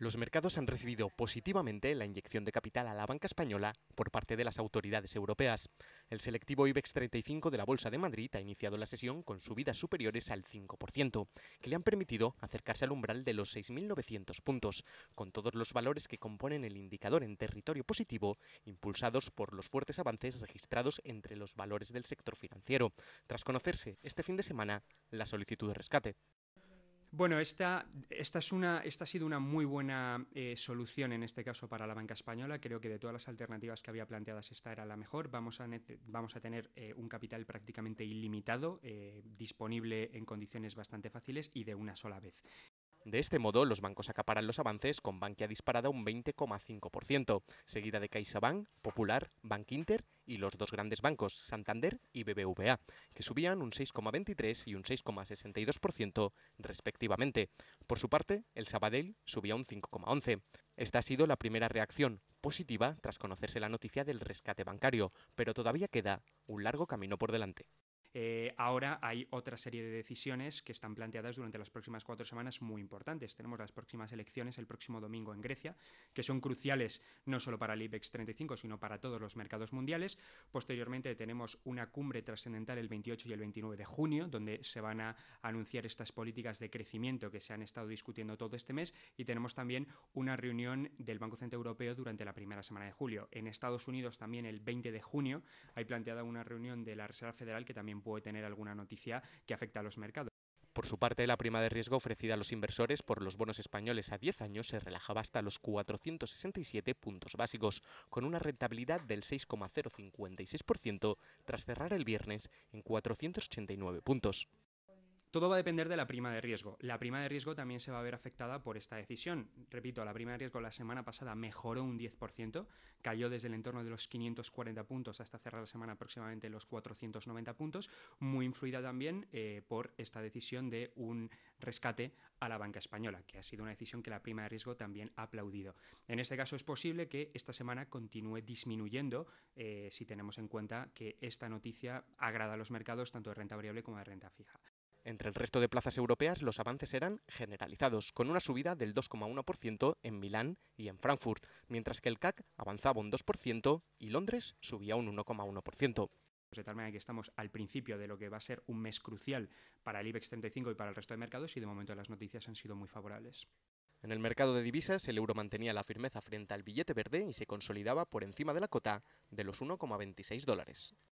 Los mercados han recibido positivamente la inyección de capital a la banca española por parte de las autoridades europeas. El selectivo IBEX 35 de la Bolsa de Madrid ha iniciado la sesión con subidas superiores al 5%, que le han permitido acercarse al umbral de los 6.900 puntos, con todos los valores que componen el indicador en territorio positivo, impulsados por los fuertes avances registrados entre los valores del sector financiero, tras conocerse este fin de semana la solicitud de rescate. Bueno, esta, esta, es una, esta ha sido una muy buena eh, solución en este caso para la banca española. Creo que de todas las alternativas que había planteadas, esta era la mejor. Vamos a, vamos a tener eh, un capital prácticamente ilimitado, eh, disponible en condiciones bastante fáciles y de una sola vez. De este modo, los bancos acaparan los avances con Bankia disparada un 20,5%, seguida de CaixaBank, Popular, Bank Inter y los dos grandes bancos, Santander y BBVA, que subían un 6,23 y un 6,62% respectivamente. Por su parte, el Sabadell subía un 5,11. Esta ha sido la primera reacción positiva tras conocerse la noticia del rescate bancario, pero todavía queda un largo camino por delante. Eh, ahora hay otra serie de decisiones que están planteadas durante las próximas cuatro semanas muy importantes. Tenemos las próximas elecciones el próximo domingo en Grecia, que son cruciales no solo para el IBEX 35, sino para todos los mercados mundiales. Posteriormente tenemos una cumbre trascendental el 28 y el 29 de junio, donde se van a anunciar estas políticas de crecimiento que se han estado discutiendo todo este mes. Y tenemos también una reunión del Banco Central Europeo durante la primera semana de julio. En Estados Unidos también el 20 de junio hay planteada una reunión de la Reserva Federal que también puede puede tener alguna noticia que afecta a los mercados. Por su parte, la prima de riesgo ofrecida a los inversores por los bonos españoles a 10 años se relajaba hasta los 467 puntos básicos, con una rentabilidad del 6,056% tras cerrar el viernes en 489 puntos. Todo va a depender de la prima de riesgo. La prima de riesgo también se va a ver afectada por esta decisión. Repito, la prima de riesgo la semana pasada mejoró un 10%, cayó desde el entorno de los 540 puntos hasta cerrar la semana aproximadamente los 490 puntos, muy influida también eh, por esta decisión de un rescate a la banca española, que ha sido una decisión que la prima de riesgo también ha aplaudido. En este caso es posible que esta semana continúe disminuyendo eh, si tenemos en cuenta que esta noticia agrada a los mercados tanto de renta variable como de renta fija. Entre el resto de plazas europeas los avances eran generalizados, con una subida del 2,1% en Milán y en Frankfurt, mientras que el CAC avanzaba un 2% y Londres subía un 1,1%. Pues de tal manera que estamos al principio de lo que va a ser un mes crucial para el IBEX 35 y para el resto de mercados y de momento las noticias han sido muy favorables. En el mercado de divisas, el euro mantenía la firmeza frente al billete verde y se consolidaba por encima de la cota de los 1,26 dólares.